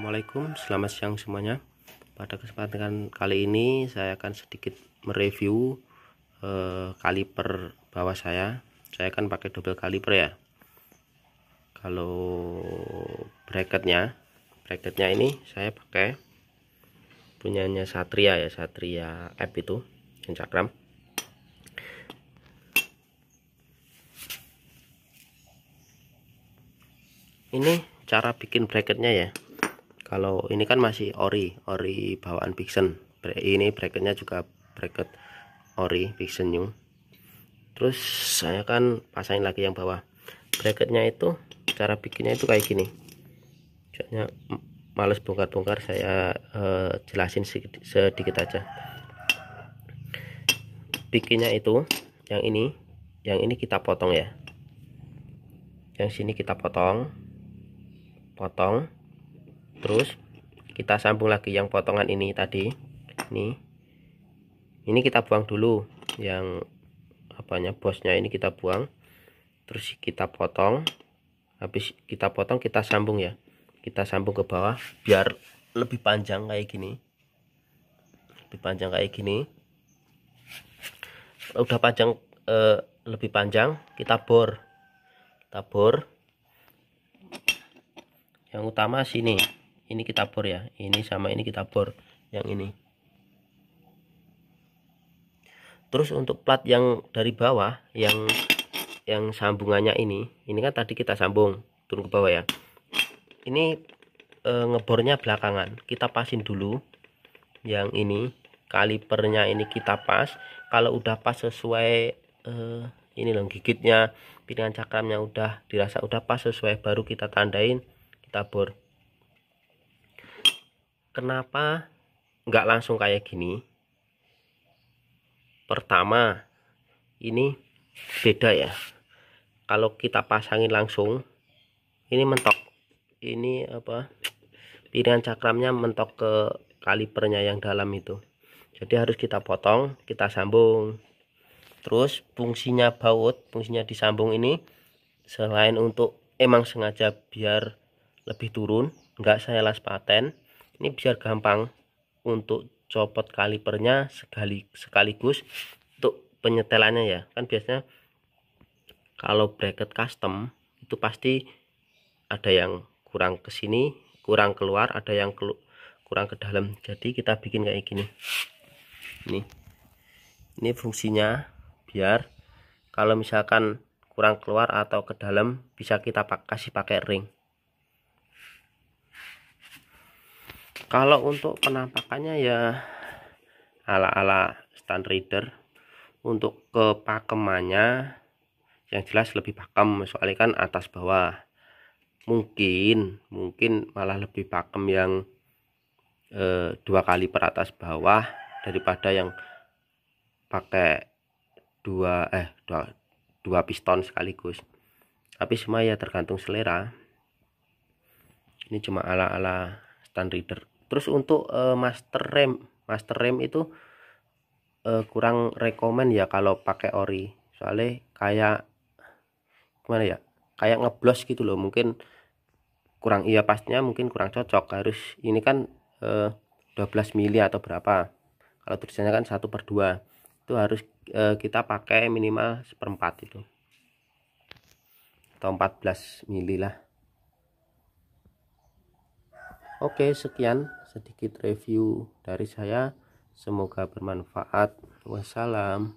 Assalamualaikum, selamat siang semuanya. Pada kesempatan kali ini saya akan sedikit mereview eh, kaliper bawah saya. Saya akan pakai double kaliper ya. Kalau bracketnya, bracketnya ini saya pakai punyanya Satria ya, Satria app itu Instagram. Ini cara bikin bracketnya ya kalau ini kan masih ori ori bawaan Bixen ini bracketnya juga bracket ori Bixen new terus saya kan pasangin lagi yang bawah bracketnya itu cara bikinnya itu kayak gini jadinya males bongkar-bongkar saya eh, jelasin sedikit, sedikit aja bikinnya itu yang ini yang ini kita potong ya yang sini kita potong potong terus kita sambung lagi yang potongan ini tadi ini ini kita buang dulu yang apanya bosnya ini kita buang terus kita potong habis kita potong kita sambung ya kita sambung ke bawah biar lebih panjang kayak gini lebih panjang kayak gini udah panjang eh, lebih panjang kita bor kita bor yang utama sini ini kita bor ya ini sama ini kita bor yang ini terus untuk plat yang dari bawah yang yang sambungannya ini ini kan tadi kita sambung turun ke bawah ya ini e, ngebornya belakangan kita pasin dulu yang ini kalipernya ini kita pas kalau udah pas sesuai e, ini loh gigitnya piringan cakramnya udah dirasa udah pas sesuai baru kita tandain kita bor kenapa nggak langsung kayak gini pertama ini beda ya kalau kita pasangin langsung ini mentok ini apa piringan cakramnya mentok ke kalipernya yang dalam itu jadi harus kita potong kita sambung terus fungsinya baut fungsinya disambung ini selain untuk emang sengaja biar lebih turun enggak saya las paten ini biar gampang untuk copot kalipernya sekali sekaligus untuk penyetelannya ya kan biasanya kalau bracket custom itu pasti ada yang kurang ke sini kurang keluar ada yang kelu kurang ke dalam jadi kita bikin kayak gini ini ini fungsinya biar kalau misalkan kurang keluar atau ke dalam bisa kita kasih pakai ring kalau untuk penampakannya ya ala-ala stand reader untuk kepakemannya yang jelas lebih pakem soalnya kan atas bawah mungkin mungkin malah lebih pakem yang e, dua kali per atas bawah daripada yang pakai dua eh dua, dua piston sekaligus tapi semua ya tergantung selera ini cuma ala-ala stand reader terus untuk uh, master rem master rem itu uh, kurang rekomen ya kalau pakai ori soalnya kayak gimana ya kayak ngeblos gitu loh mungkin kurang iya pastinya mungkin kurang cocok harus ini kan uh, eh, 12 mili atau berapa kalau tulisannya kan satu per dua itu harus kita pakai minimal seperempat itu atau 14 mili lah Oke, sekian sedikit review dari saya. Semoga bermanfaat. Wassalam.